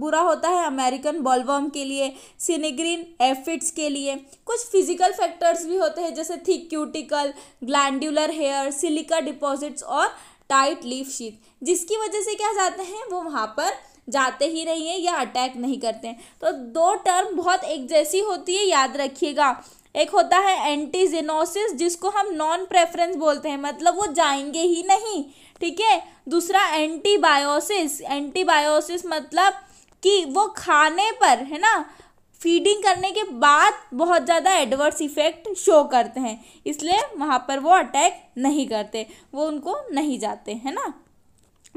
S1: बुरा होता है अमेरिकन बॉलवर्म के लिए सिनेग्रीन एफिड्स के लिए कुछ फिजिकल फैक्टर्स भी होते हैं जैसे thick cuticle glandular hair silica deposits और टाइट लीफ शीट जिसकी वजह से क्या जाते हैं वो वहाँ पर जाते ही नहीं है या अटैक नहीं करते हैं तो दो टर्म बहुत एक जैसी होती है याद रखिएगा एक होता है एंटीजेनोसिस जिसको हम नॉन प्रेफरेंस बोलते हैं मतलब वो जाएंगे ही नहीं ठीक है दूसरा एंटीबायोसिस एंटीबायोसिस मतलब कि वो खाने पर है ना फीडिंग करने के बाद बहुत ज़्यादा एडवर्स इफेक्ट शो करते हैं इसलिए वहाँ पर वो अटैक नहीं करते वो उनको नहीं जाते है ना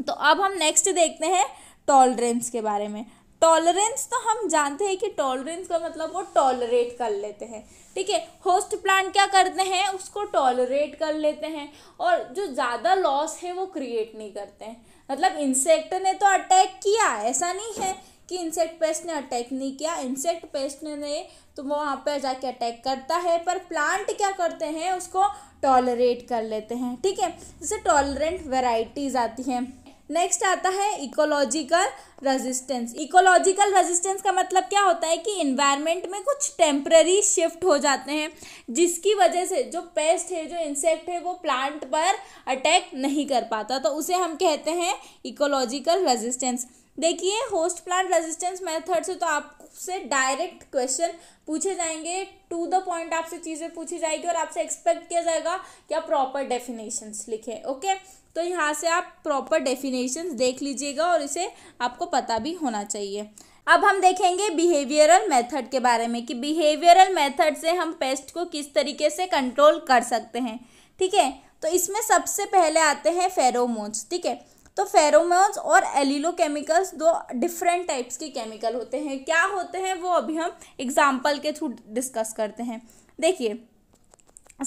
S1: तो अब हम नेक्स्ट देखते हैं टॉलरेंस के बारे में टॉलरेंस तो हम जानते हैं कि टॉलरेंस का मतलब वो टॉलरेट कर लेते हैं ठीक है होस्ट प्लांट क्या करते हैं उसको टॉलरेट कर लेते हैं और जो ज़्यादा लॉस है वो क्रिएट नहीं करते हैं मतलब इंसेक्ट ने तो अटैक किया ऐसा नहीं है कि इंसेक्ट पेस्ट ने अटैक नहीं किया इंसेक्ट पेस्ट ने तो वो वहाँ पर जाके अटैक करता है पर प्लांट क्या करते हैं उसको टॉलरेट कर लेते हैं ठीक है जैसे टॉलरेंट वेराइटीज़ आती हैं नेक्स्ट आता है इकोलॉजिकल रेजिस्टेंस इकोलॉजिकल रेजिस्टेंस का मतलब क्या होता है कि इन्वायरमेंट में कुछ टेम्प्रेरी शिफ्ट हो जाते हैं जिसकी वजह से जो पेस्ट है जो इंसेक्ट है वो प्लांट पर अटैक नहीं कर पाता तो उसे हम कहते हैं इकोलॉजिकल रेजिस्टेंस देखिए होस्ट प्लांट रेजिस्टेंस मेथड से तो आपसे डायरेक्ट क्वेश्चन पूछे जाएंगे टू द पॉइंट आपसे चीज़ें पूछी जाएगी और आपसे एक्सपेक्ट किया जाएगा कि आप प्रॉपर डेफिनेशंस लिखें ओके तो यहाँ से आप प्रॉपर डेफिनेशन देख लीजिएगा और इसे आपको पता भी होना चाहिए अब हम देखेंगे बिहेवियरल मेथड के बारे में कि बिहेवियरल मेथड से हम पेस्ट को किस तरीके से कंट्रोल कर सकते हैं ठीक है तो इसमें सबसे पहले आते हैं फेरोमोन्स ठीक है तो फेरोमोन्स और एलिलो केमिकल्स दो डिफरेंट टाइप्स के केमिकल होते हैं क्या होते हैं वो अभी हम एग्जाम्पल के थ्रू डिस्कस करते हैं देखिए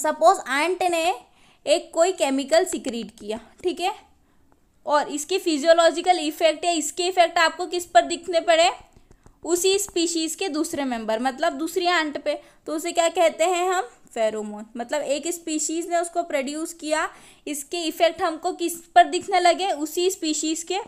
S1: सपोज एंट ने एक कोई केमिकल सिक्रीट किया ठीक है और इसके फिजियोलॉजिकल इफेक्ट या इसके इफेक्ट आपको किस पर दिखने पड़े उसी स्पीशीज़ के दूसरे मेंबर मतलब दूसरी आंट पे तो उसे क्या कहते हैं हम फेरोमोन मतलब एक स्पीशीज़ ने उसको प्रोड्यूस किया इसके इफेक्ट हमको किस पर दिखने लगे उसी स्पीशीज़ के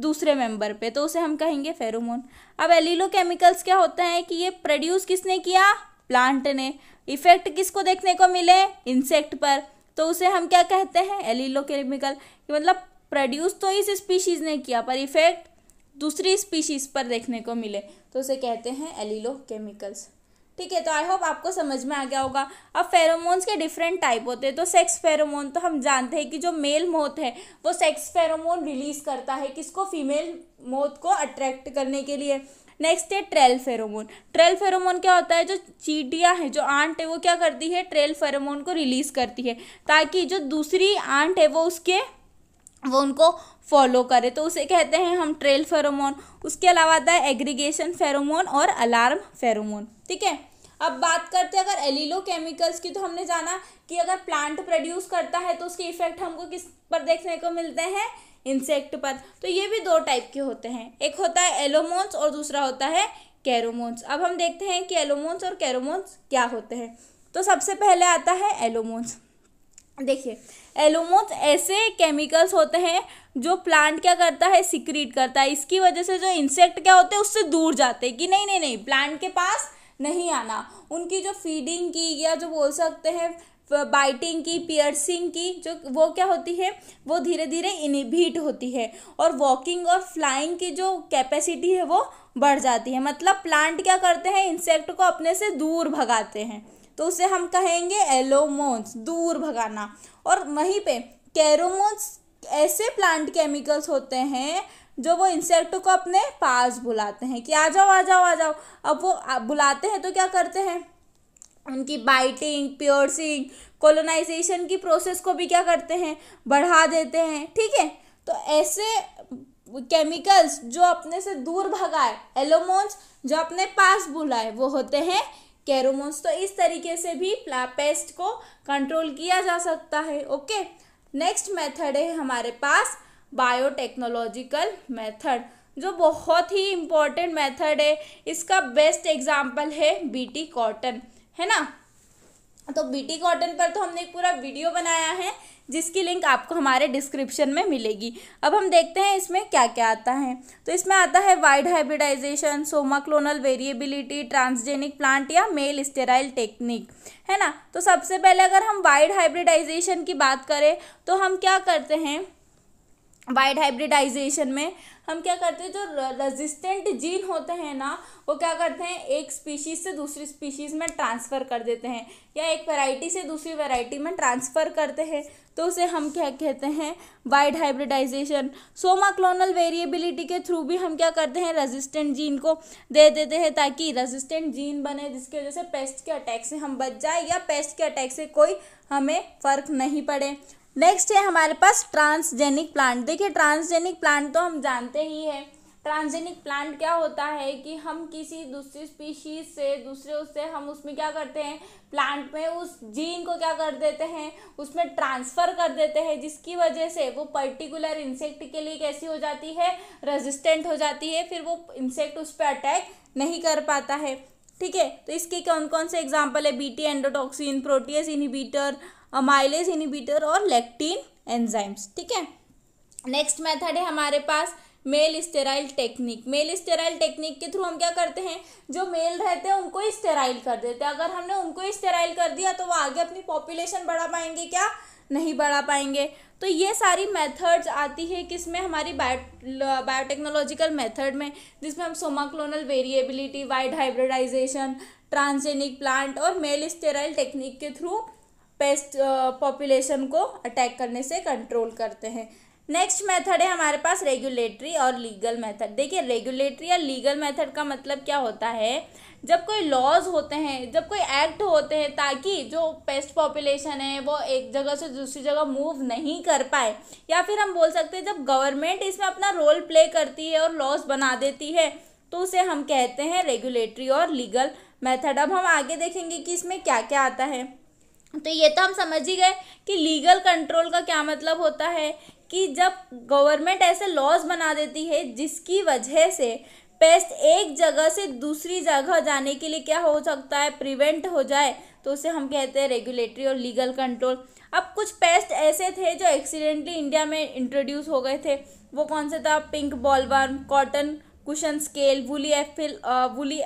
S1: दूसरे मेंबर पे तो उसे हम कहेंगे फेरोमोन अब एलिलो केमिकल्स क्या होता है कि ये प्रोड्यूस किसने किया प्लांट ने इफेक्ट किसको देखने को मिले इंसेक्ट पर तो उसे हम क्या कहते हैं एलिलो केमिकल कि मतलब प्रोड्यूस तो इस स्पीशीज़ ने किया पर इफेक्ट दूसरी स्पीशीज़ पर देखने को मिले तो उसे कहते हैं एलिलो केमिकल्स ठीक है तो आई होप आपको समझ में आ गया होगा अब फेरोमोन्स के डिफरेंट टाइप होते हैं तो सेक्स फेरोमोन तो हम जानते हैं कि जो मेल मोथ है वो सेक्स फेरोमोन रिलीज करता है किसको फीमेल मोथ को अट्रैक्ट करने के लिए नेक्स्ट है ट्रेल फेरोमोन ट्रेल फेरोमोन क्या होता है जो चीटियाँ हैं जो आंट है वो क्या करती है ट्रेल फेरोमोन को रिलीज़ करती है ताकि जो दूसरी आंट है वो उसके वो उनको फॉलो करे तो उसे कहते हैं हम ट्रेल फेरोमोन उसके अलावा आता है एग्रीगेशन फेरोमोन और अलार्म फेरोमोन ठीक है अब बात करते हैं अगर एलिलो केमिकल्स की तो हमने जाना कि अगर प्लांट प्रोड्यूस करता है तो उसके इफेक्ट हमको किस पर देखने को मिलते हैं इंसेक्ट पद तो ये भी दो टाइप के होते हैं एक होता है एलोमोन्स और दूसरा होता है कैरोमोन्स अब हम देखते हैं कि एलोमोन्स और कैरोमोन्स क्या होते हैं तो सबसे पहले आता है एलोमोन्स देखिए एलोमोन्स ऐसे केमिकल्स होते हैं जो प्लांट क्या करता है सिक्रीट करता है इसकी वजह से जो इंसेक्ट क्या होते हैं उससे दूर जाते हैं कि नहीं नहीं नहीं प्लांट के पास नहीं आना उनकी जो फीडिंग की या जो बोल सकते हैं बाइटिंग की पियर्सिंग की जो वो क्या होती है वो धीरे धीरे इनिबिट होती है और वॉकिंग और फ्लाइंग की जो कैपेसिटी है वो बढ़ जाती है मतलब प्लांट क्या करते हैं इंसेक्ट को अपने से दूर भगाते हैं तो उसे हम कहेंगे एलोमोन्स दूर भगाना और वहीं पे कैरोमोन्स ऐसे प्लांट केमिकल्स होते हैं जो वो इंसेक्ट को अपने पास बुलाते हैं कि आ जाओ आ जाओ आ जाओ अब वो बुलाते हैं तो क्या करते हैं उनकी बाइटिंग प्योरसिंग कोलोनाइजेशन की प्रोसेस को भी क्या करते हैं बढ़ा देते हैं ठीक है तो ऐसे केमिकल्स जो अपने से दूर भगाए एलोमोन्स जो अपने पास बुलाए वो होते हैं कैरोमोन्स तो इस तरीके से भी पेस्ट को कंट्रोल किया जा सकता है ओके नेक्स्ट मेथड है हमारे पास बायोटेक्नोलॉजिकल मेथड जो बहुत ही इम्पॉर्टेंट मेथड है इसका बेस्ट एग्जाम्पल है बीटी कॉटन है ना तो बीटी कॉटन पर तो हमने एक पूरा वीडियो बनाया है जिसकी लिंक आपको हमारे डिस्क्रिप्शन में मिलेगी अब हम देखते हैं इसमें क्या क्या आता है तो इसमें आता है wide hybridisation somaclonal variability transgenic plant या मेल स्टेराइल टेक्निक है ना तो सबसे पहले अगर हम वाइड हाइब्रिडाइजेशन की बात करें तो हम क्या करते हैं वाइड हाइब्रिडाइजेशन में हम क्या करते हैं जो रेजिस्टेंट जीन होते हैं ना वो क्या करते हैं एक स्पीशीज से दूसरी स्पीशीज़ में ट्रांसफ़र कर देते हैं या एक वैरायटी से दूसरी वैरायटी में ट्रांसफ़र करते हैं तो उसे हम क्या कहते हैं वाइड हाइब्रिडाइजेशन सोमाक्लोनल वेरिएबिलिटी के थ्रू भी हम क्या करते हैं रेजिस्टेंट जीन को दे देते हैं ताकि रेजिस्टेंट जीन बने जिसकी वजह से पेस्ट के अटैक से हम बच जाए या पेस्ट के अटैक से कोई हमें फ़र्क नहीं पड़े नेक्स्ट है हमारे पास ट्रांसजेनिक प्लांट देखिए ट्रांसजेनिक प्लांट तो हम जानते ही है ट्रांसजेनिक प्लांट क्या होता है कि हम किसी दूसरी स्पीशीज से दूसरे उससे हम उसमें क्या करते हैं प्लांट में उस जीन को क्या कर देते हैं उसमें ट्रांसफ़र कर देते हैं जिसकी वजह से वो पर्टिकुलर इंसेक्ट के लिए कैसी हो जाती है रेजिस्टेंट हो जाती है फिर वो इंसेक्ट उस पर अटैक नहीं कर पाता है ठीक है तो इसके कौन कौन से एग्जाम्पल है B T endotoxin protease inhibitor amylase inhibitor और लेक्टिन एंजाइम्स ठीक है नेक्स्ट मेथड है हमारे पास male sterile technique male sterile technique के थ्रू हम क्या करते हैं जो मेल रहते हैं उनको स्टेराइल कर देते हैं अगर हमने उनको स्टेराइल कर दिया तो वो आगे अपनी पॉपुलेशन बढ़ा पाएंगे क्या नहीं बढ़ा पाएंगे तो ये सारी मेथड्स आती है किसमें हमारी बायो बायोटेक्नोलॉजिकल मेथड में जिसमें हम somaclonal variability wide hybridisation transgenic plant और मेल स्टेराइल टेक्निक के थ्रू पेस्ट पॉपुलेशन uh, को अटैक करने से कंट्रोल करते हैं नेक्स्ट मेथड है हमारे पास रेगुलेटरी और लीगल मेथड देखिए रेगुलेटरी या लीगल मेथड का मतलब क्या होता है जब कोई लॉज होते हैं जब कोई एक्ट होते हैं ताकि जो पेस्ट पॉपुलेशन है वो एक जगह से दूसरी जगह मूव नहीं कर पाए या फिर हम बोल सकते हैं जब गवर्नमेंट इसमें अपना रोल प्ले करती है और लॉज बना देती है तो उसे हम कहते हैं रेगुलेटरी और लीगल मेथड अब हम आगे देखेंगे कि इसमें क्या क्या आता है तो ये तो हम समझ ही गए कि लीगल कंट्रोल का क्या मतलब होता है कि जब गवर्नमेंट ऐसे लॉज बना देती है जिसकी वजह से पेस्ट एक जगह से दूसरी जगह जाने के लिए क्या हो सकता है प्रिवेंट हो जाए तो उसे हम कहते हैं रेगुलेटरी और लीगल कंट्रोल अब कुछ पेस्ट ऐसे थे जो एक्सीडेंटली इंडिया में इंट्रोड्यूस हो गए थे वो कौन से था pink bollworm cotton cushion scale woolly aphid woolly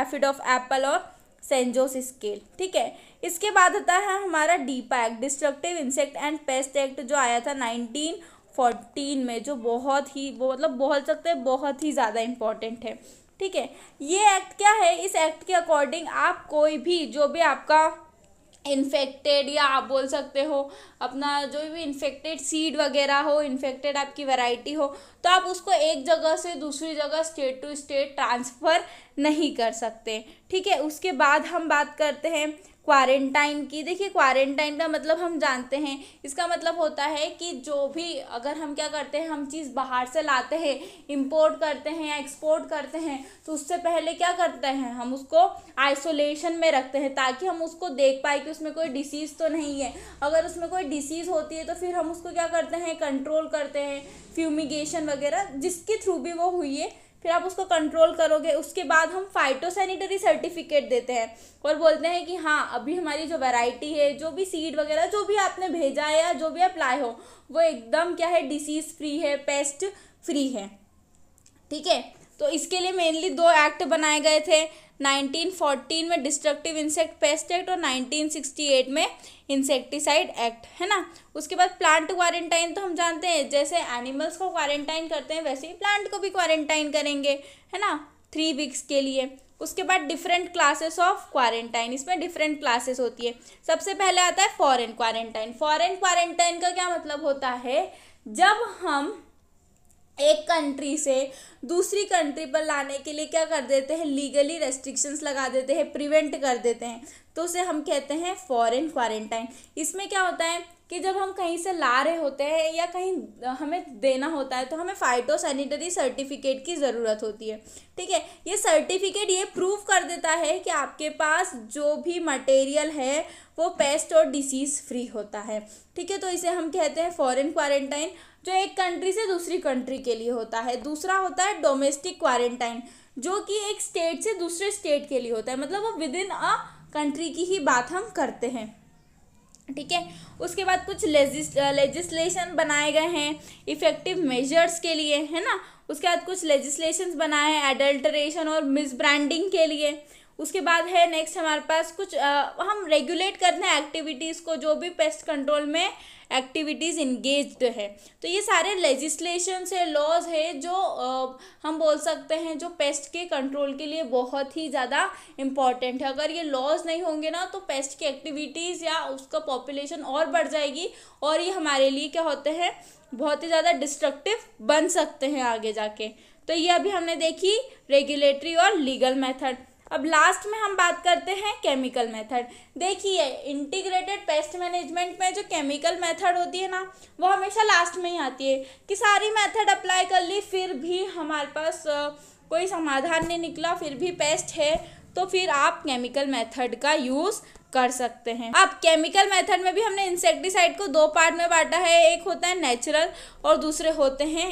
S1: aphid of apple और सेंजोस स्केल ठीक है इसके बाद आता है हमारा DIPA act destructive insect and pest act जो आया था नाइनटीन फोर्टीन में जो बहुत ही वो मतलब बोल सकते हैं बहुत ही ज़्यादा इम्पॉर्टेंट है ठीक है ये एक्ट क्या है इस एक्ट के अकॉर्डिंग आप कोई भी जो भी आपका इन्फेक्टेड या आप बोल सकते हो अपना जो भी इन्फेक्टेड सीड वगैरह हो इन्फेक्टेड आपकी वैरायटी हो तो आप उसको एक जगह से दूसरी जगह स्टेट टू स्टेट ट्रांसफ़र नहीं कर सकते ठीक है उसके बाद हम बात करते हैं क्वारंटाइन की देखिए क्वारंटाइन का मतलब हम जानते हैं इसका मतलब होता है कि जो भी अगर हम क्या करते हैं हम चीज़ बाहर से लाते हैं इंपोर्ट करते हैं या एक्सपोर्ट करते हैं तो उससे पहले क्या करते हैं हम उसको आइसोलेशन में रखते हैं ताकि हम उसको देख पाए कि उसमें कोई डिसीज़ तो नहीं है अगर उसमें कोई डिसीज़ होती है तो फिर हम उसको क्या करते हैं कंट्रोल करते हैं फ्यूमिगेशन वगैरह जिसके थ्रू भी वो हुई है फिर आप उसको कंट्रोल करोगे उसके बाद हम फाइटोसैनिटरी सर्टिफिकेट देते हैं और बोलते हैं कि हाँ अभी हमारी जो वैरायटी है जो भी सीड वगैरह जो भी आपने भेजा है या जो भी अप्लाई हो वो एकदम क्या है डिसीज़ फ्री है पेस्ट फ्री है ठीक है तो इसके लिए मेनली दो एक्ट बनाए गए थे 1914 में डिस्ट्रक्टिव इंसेक्ट पेस्ट एक्ट और 1968 में इंसेक्टिसाइड एक्ट है ना उसके बाद प्लांट क्वारंटाइन तो हम जानते हैं जैसे एनिमल्स को क्वारंटाइन करते हैं वैसे ही प्लांट को भी क्वारंटाइन करेंगे है ना थ्री वीक्स के लिए उसके बाद डिफरेंट क्लासेस ऑफ क्वारंटाइन इसमें डिफरेंट क्लासेस होती है सबसे पहले आता है फ़ॉरन क्वारंटाइन फ़ॉरन क्वारंटाइन का क्या मतलब होता है जब हम एक कंट्री से दूसरी कंट्री पर लाने के लिए क्या कर देते हैं लीगली रेस्ट्रिक्शंस लगा देते हैं प्रिवेंट कर देते हैं तो उसे हम कहते हैं फॉरेन क्वारंटाइन इसमें क्या होता है कि जब हम कहीं से ला रहे होते हैं या कहीं हमें देना होता है तो हमें फाइटो सैनिटरी सर्टिफिकेट की ज़रूरत होती है ठीक है ये सर्टिफिकेट ये प्रूव कर देता है कि आपके पास जो भी मटेरियल है वो पेस्ट और डिसीज़ फ्री होता है ठीक है तो इसे हम कहते हैं फॉरेन क्वारंटाइन जो एक कंट्री से दूसरी कंट्री के लिए होता है दूसरा होता है डोमेस्टिक क्वारंटाइन जो कि एक स्टेट से दूसरे स्टेट के लिए होता है मतलब वो विद इन अ कंट्री की ही बात हम करते हैं ठीक है उसके बाद कुछ लेजिस्लेशन बनाए गए हैं इफेक्टिव मेजर्स के लिए है ना उसके बाद कुछ लेजिस्लेशन बनाए हैं एडल्ट्रेशन और मिसब्रांडिंग के लिए उसके बाद है नेक्स्ट हमारे पास कुछ आ, हम रेगुलेट करते हैं एक्टिविटीज़ को जो भी पेस्ट कंट्रोल में एक्टिविटीज़ इंगेज है तो ये सारे लेजिस्लेशन है लॉज है जो आ, हम बोल सकते हैं जो पेस्ट के कंट्रोल के लिए बहुत ही ज़्यादा इम्पॉर्टेंट है अगर ये लॉज नहीं होंगे ना तो पेस्ट की एक्टिविटीज़ या उसका पॉपुलेशन और बढ़ जाएगी और ये हमारे लिए क्या होते हैं बहुत ही ज़्यादा डिस्ट्रक्टिव बन सकते हैं आगे जाके तो ये अभी हमने देखी रेगुलेटरी और लीगल मेथड अब लास्ट में हम बात करते हैं केमिकल मेथड देखिए इंटीग्रेटेड पेस्ट मैनेजमेंट में जो केमिकल मेथड होती है ना वो हमेशा लास्ट में ही आती है कि सारी मेथड अप्लाई कर ली फिर भी हमारे पास कोई समाधान नहीं निकला फिर भी पेस्ट है तो फिर आप केमिकल मेथड का यूज़ कर सकते हैं अब केमिकल मेथड में भी हमने इंसेक्टिसाइड को दो पार्ट में बांटा है एक होता है नेचुरल और दूसरे होते हैं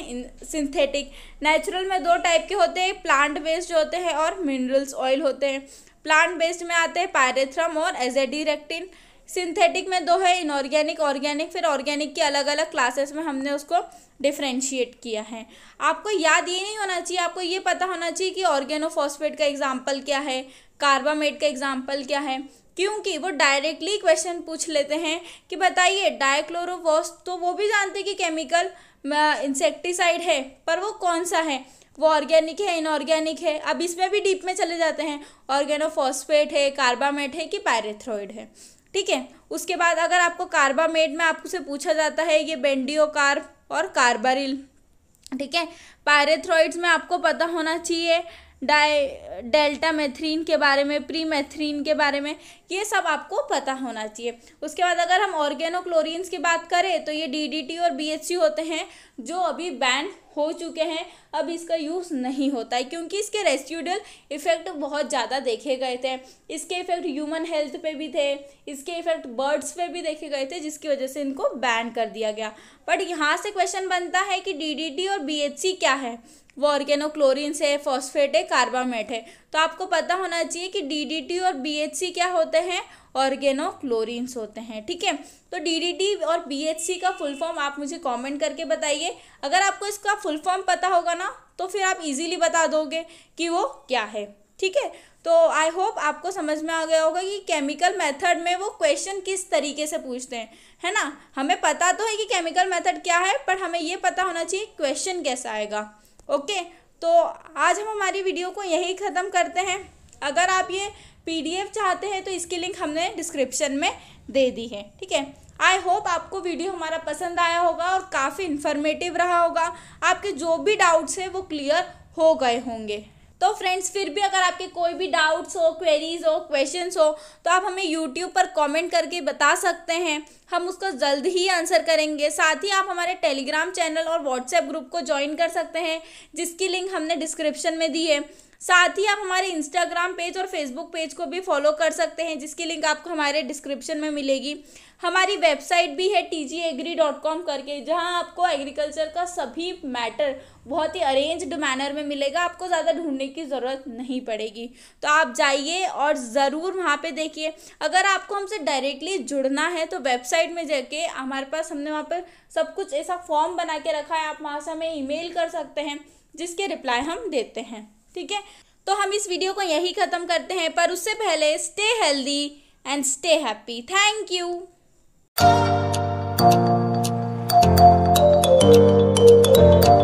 S1: सिंथेटिक नेचुरल में दो टाइप के होते हैं प्लांट बेस्ड होते हैं और मिनरल्स ऑयल होते हैं प्लांट बेस्ड में आते हैं पायरेथ्रम और एजेडिरेक्टिन सिंथेटिक में दो है इनऑर्गेनिक ऑर्गेनिक फिर ऑर्गेनिक के अलग अलग क्लासेस में हमने उसको डिफ्रेंशिएट किया है आपको याद ये नहीं होना चाहिए आपको ये पता होना चाहिए कि ऑर्गेनोफॉस्फेट का एग्जाम्पल क्या है कार्बामेट का एग्जाम्पल क्या है क्योंकि वो डायरेक्टली क्वेश्चन पूछ लेते हैं कि बताइए डायक्लोरोवॉस तो वो भी जानते कि केमिकल इंसेक्टिसाइड है पर वो कौन सा है वो ऑर्गेनिक है इनऑर्गेनिक है अब इसमें भी डीप में चले जाते हैं ऑर्गेनोफॉस्फेट है कार्बामेट है कि पैरेथ्रॉइड है ठीक है उसके बाद अगर आपको कार्बामेट में आपसे पूछा जाता है ये बेंडियो कार्ब और कार्बारिल ठीक है पायरेथ्रॉइड्स में आपको पता होना चाहिए डाई डेल्टा मेथ्रीन के बारे में प्री मेथ्रीन के बारे में ये सब आपको पता होना चाहिए उसके बाद अगर हम ऑर्गेनोक्लोरिन्स की बात करें तो ये डीडीटी और बीएचसी होते हैं जो अभी बैन हो चुके हैं अब इसका यूज़ नहीं होता है क्योंकि इसके रेस्यूडल इफ़ेक्ट बहुत ज़्यादा देखे गए थे इसके इफ़ेक्ट ह्यूमन हेल्थ पे भी थे इसके इफ़ेक्ट बर्ड्स पे भी देखे गए थे जिसकी वजह से इनको बैन कर दिया गया बट यहाँ से क्वेश्चन बनता है कि डीडीटी और बीएचसी क्या है वो क्लोरिन से फॉस्फेट है कार्बामेट है तो आपको पता होना चाहिए कि डीडीटी और बीएचसी क्या होते हैं क्लोरिन होते हैं ठीक है तो डीडीटी और बीएचसी का फुल फॉर्म आप मुझे कमेंट करके बताइए अगर आपको इसका फुल फॉर्म पता होगा ना तो फिर आप इजीली बता दोगे कि वो क्या है ठीक है तो आई होप आपको समझ में आ गया होगा कि केमिकल मेथड में वो क्वेश्चन किस तरीके से पूछते हैं है ना हमें पता तो है कि केमिकल मेथड क्या है पर हमें ये पता होना चाहिए क्वेश्चन कैसा आएगा ओके तो आज हम हमारी वीडियो को यही ख़त्म करते हैं अगर आप ये पीडीएफ चाहते हैं तो इसकी लिंक हमने डिस्क्रिप्शन में दे दी है ठीक है आई होप आपको वीडियो हमारा पसंद आया होगा और काफ़ी इन्फॉर्मेटिव रहा होगा आपके जो भी डाउट्स हैं वो क्लियर हो गए होंगे तो फ्रेंड्स फिर भी अगर आपके कोई भी डाउट्स हो क्वेरीज हो क्वेश्चन हो तो आप हमें यूट्यूब पर कमेंट करके बता सकते हैं हम उसको जल्द ही आंसर करेंगे साथ ही आप हमारे टेलीग्राम चैनल और व्हाट्सएप ग्रुप को ज्वाइन कर सकते हैं जिसकी लिंक हमने डिस्क्रिप्शन में दी है साथ ही आप हमारे इंस्टाग्राम पेज और फेसबुक पेज को भी फॉलो कर सकते हैं जिसकी लिंक आपको हमारे डिस्क्रिप्शन में मिलेगी हमारी वेबसाइट भी है T G agri dot com करके जहाँ आपको एग्रीकल्चर का सभी मैटर बहुत ही अरेंज्ड मैनर में मिलेगा आपको ज़्यादा ढूंढने की ज़रूरत नहीं पड़ेगी तो आप जाइए और ज़रूर वहाँ पे देखिए अगर आपको हमसे डायरेक्टली जुड़ना है तो वेबसाइट में जाके हमारे पास हमने वहाँ पर सब कुछ ऐसा फॉर्म बना के रखा है आप वहाँ से हमें ईमेल कर सकते हैं जिसके रिप्लाई हम देते हैं ठीक है तो हम इस वीडियो को यही ख़त्म करते हैं पर उससे पहले stay healthy and stay happy thank you